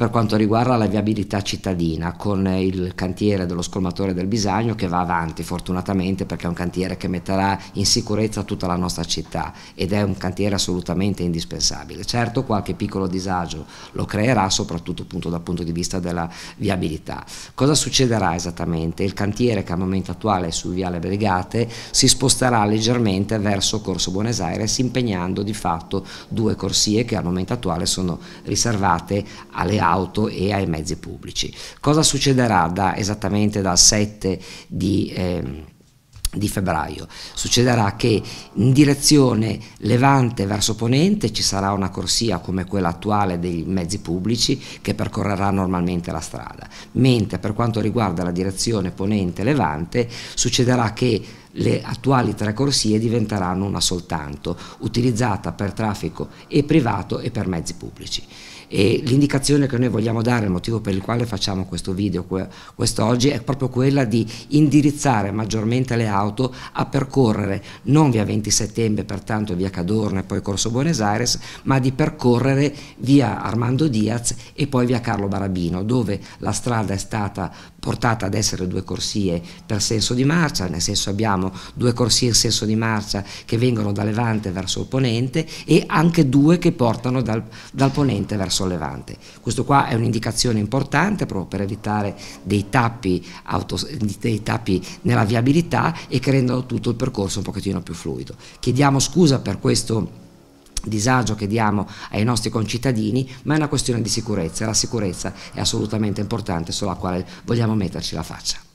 per quanto riguarda la viabilità cittadina con il cantiere dello scolmatore del Bisagno che va avanti fortunatamente perché è un cantiere che metterà in sicurezza tutta la nostra città ed è un cantiere assolutamente indispensabile. Certo qualche piccolo disagio lo creerà soprattutto appunto dal punto di vista della viabilità. Cosa succederà esattamente? Il cantiere che al momento attuale è su Viale Brigate si sposterà leggermente verso Corso Buenos Aires impegnando di fatto due corsie che al momento attuale sono riservate alle altre auto e ai mezzi pubblici. Cosa succederà da, esattamente dal 7 di... Ehm, di febbraio. Succederà che in direzione levante verso ponente ci sarà una corsia come quella attuale dei mezzi pubblici che percorrerà normalmente la strada, mentre per quanto riguarda la direzione ponente levante succederà che le attuali tre corsie diventeranno una soltanto, utilizzata per traffico e privato e per mezzi pubblici. l'indicazione che noi vogliamo dare, il motivo per il quale facciamo questo video quest'oggi, è proprio quella di indirizzare maggiormente le auto a percorrere non via 20 settembre, pertanto via Cadorna e poi Corso Buenos Aires, ma di percorrere via Armando Diaz e poi via Carlo Barabino, dove la strada è stata portata ad essere due corsie per senso di marcia, nel senso abbiamo abbiamo due corsie in senso di marcia che vengono da Levante verso il Ponente e anche due che portano dal, dal Ponente verso il Levante. Questo qua è un'indicazione importante proprio per evitare dei tappi, auto, dei tappi nella viabilità e che rendono tutto il percorso un pochettino più fluido. Chiediamo scusa per questo disagio che diamo ai nostri concittadini, ma è una questione di sicurezza e la sicurezza è assolutamente importante sulla quale vogliamo metterci la faccia.